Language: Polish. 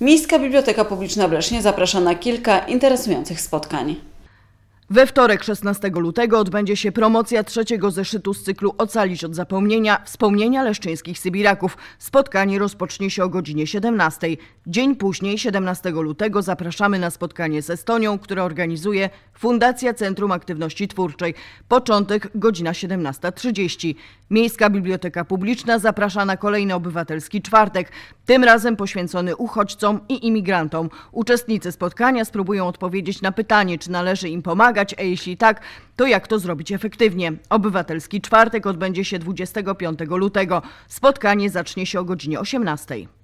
Miejska Biblioteka Publiczna w Lesznie zaprasza na kilka interesujących spotkań. We wtorek 16 lutego odbędzie się promocja trzeciego zeszytu z cyklu Ocalić od zapomnienia wspomnienia leszczyńskich Sybiraków. Spotkanie rozpocznie się o godzinie 17. Dzień później, 17 lutego, zapraszamy na spotkanie z Estonią, które organizuje Fundacja Centrum Aktywności Twórczej. Początek godzina 17.30. Miejska Biblioteka Publiczna zaprasza na kolejny obywatelski czwartek, tym razem poświęcony uchodźcom i imigrantom. Uczestnicy spotkania spróbują odpowiedzieć na pytanie, czy należy im pomagać pomagać, a jeśli tak, to jak to zrobić efektywnie. Obywatelski czwartek odbędzie się 25 lutego. Spotkanie zacznie się o godzinie 18.